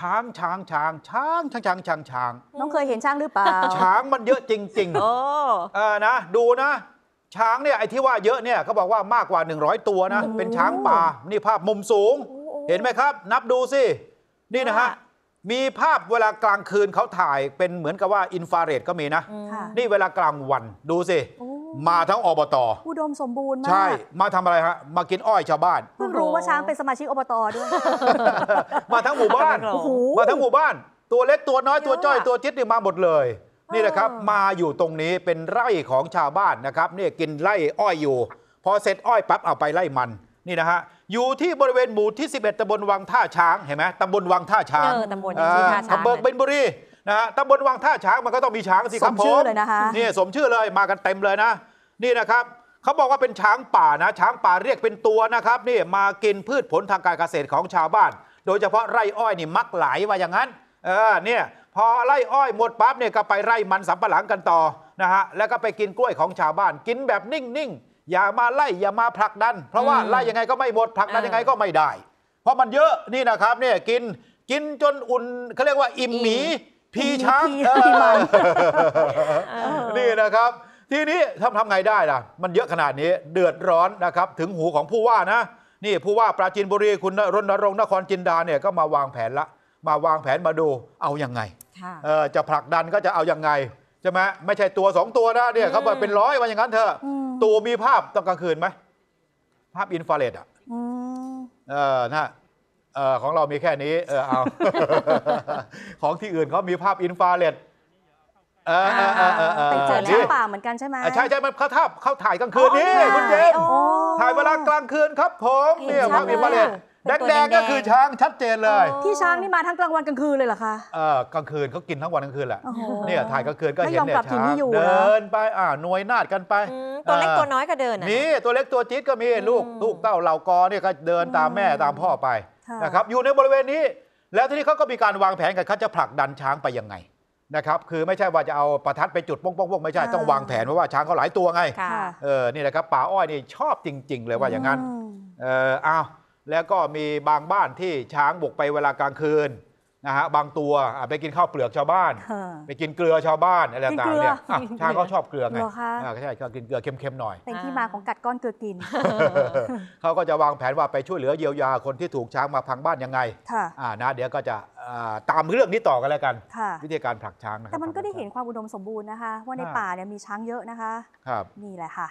ช้างช้างช้างช้างช้างช้างช้างช้างน้องเคยเห็นช้างหรือเปล่า ช้างมันเยอะจริงๆโอ้เออนะ ดูนะ ช้างเนี่ยไอ้ที่ว่าเยอะเนี่ยเขาบอกว่ามากกว่า 100 ตัวนะ เป็นช้างป่า นี่ภาพมุมสูง เห็นไหมครับ นับดูสิ นี่นะฮะ มีภาพเวลากลางคืนเขาถ่าย เป็นเหมือนกับว่าอินฟราเรดก็มีนะ นี่เวลากลางวันดูสิมาทั้งอบตอุดมสมบูรณ์มากใช่ มาทำอะไรฮะมากินอ้อยชาวบ้านเพิ่งรู้ว่าช้างเป็นสมาชิกอบต ด้วย มาทั้งหมู่บ้านมาทั้งหมู่บ้านตัวเล็กตัวน้อยตัวจ้อยตัวจิดนี่มาหมดเลย นี่นะครับมาอยู่ตรงนี้เป็นไร่ของชาวบ้านนะครับนี่กินไร่อ้อยอยู่ พอเสร็จอ้อยปั๊บ เอาไปไล่มันนี่นะฮะอยู่ที่บริเวณหมู่ที่ 11ตำบลวังท่าช้างเห็นไหมตำบลวังท่าช้างเออตำบลวังท่าช้างเอออำเภอเบญบุรีนะฮะตำบลวังท่าช้างมันก็ต้องมีช้างสิครับผมสมชื่อเลยนะฮะนี่สมชื่อเลยมากันเต็มเลยนะ นี่นะครับเขาบอกว่าเป็นช้างป่านะ ช้างป่าเรียกเป็นตัวนะครับนี่มากินพืชผลทางการเกษตรของชาวบ้าน โดยเฉพาะไร่อ้อยนี่มักไหลว่าอย่างนั้น เออเนี่ยพอไร่อ้อยหมดปั๊บเนี่ยก็ไปไร่มันสำปะหลังกันต่อนะฮะแล้วก็ไปกินกล้วยของชาวบ้านกินแบบนิ่งๆอย่ามาไล่อย่ามาผลักดันเพราะว่าไล่ยังไงก็ไม่หมดผลักดันยังไงก็ไม่ได้ เพราะมันเยอะนี่นะครับเนี่ยกินกินจนอุ่นเขาเรียกว่าอิ่มหมีพีช้างนี่นะครับ ทีนี้ทำทำไงได้ล่ะมันเยอะขนาดนี้ เดือดร้อนนะครับ ถึงหูของผู้ว่านะนี่ผู้ว่าปราจีนบุรีคุณรณรงค์นครจินดาเนี่ย ก็มาวางแผนละมาวางแผนมาดูเอาอยัางไงจะผลักดันก็จะเอาอยัางไงใช่ไหมไม่ใช่ตัวสองตัวนะเนี่ยเขาบอกเป็นร้อยวันอย่างนั้นเถอะตัวมีภาพตอนกลางคืนไหมภาพอินฟราเรดอ่ะเออนะเออของเรามีแค่นี้ เออเอา ของที่อื่นเขามีภาพอินฟราเรดเออเออเออเออเออเจอในนี่ป่าเหมือนกันใช่ไหมใช่ใช่มันเขาทับเขาถ่ายกลางคืนนี่ออคุณเจมอถ่ายเวลากลางคืนครับผม เนเี่ยภาพเอินฟราเรดเแดงๆก็คือช้างชัดเจนเลยพี่ช้างนี่มาทั้งกลางวันกลางคืนเลยเหรอคะเออกลางคืนเขากินทั้งวันกลางคืนแหละอเนี่ยถ่ายกลางคืนก็เห็นยอมเนี่ยช้างอเดินไปอ่าหน่วยนาดกันไปอตัวเล็กตัวน้อยก็เดินอี่ตัวเล็กตัวจี๊ดก็มีลูกลูกเต้าเหล่ากอเนี่ยก็เดินตามแม่ตามพ่อไปนะครับอยู่ในบริเวณนี้แล้วทีนี้เขาก็มีการวางแผนกันเขาจะผลักดันช้างไปยังไงนะครับคือไม่ใช่ว่าจะเอาประทัดไปจุดป้องๆไม่ใช่ ต้องวางแผนไว้ว่าช้างเขาหลายตัวไงเออนี่นะครับป่าอ้อยนี่ชอบจริงๆเลยว่าอย่างนั้นเอออ้าวแล้วก็มีบางบ้านที่ช้างบุกไปเวลากลางคืนนะฮะบางตัวไปกินข้าวเปลือกชาวบ้าน ไปกินเกลือชาวบ้านอะไรต่างเนี่ยช้างเขาชอบเกลือไงใช่ชอบกินเกลือเค็มๆหน่อยเป็นที่มาของกัดก้อนเกลือกิน เขาก็จะวางแผนว่าไปช่วยเหลือเยียวยาคนที่ถูกช้างมาพังบ้านยังไงนะเดี๋ยวก็จะตามเรื่องนี้ต่อกันแล้วกันวิธีการผลักช้างนะแต่มันก็ได้เห็นความอุดมสมบูรณ์นะคะ ว่าในป่าเนี่ยมีช้างเยอะนะคะนี่แหละค่ะ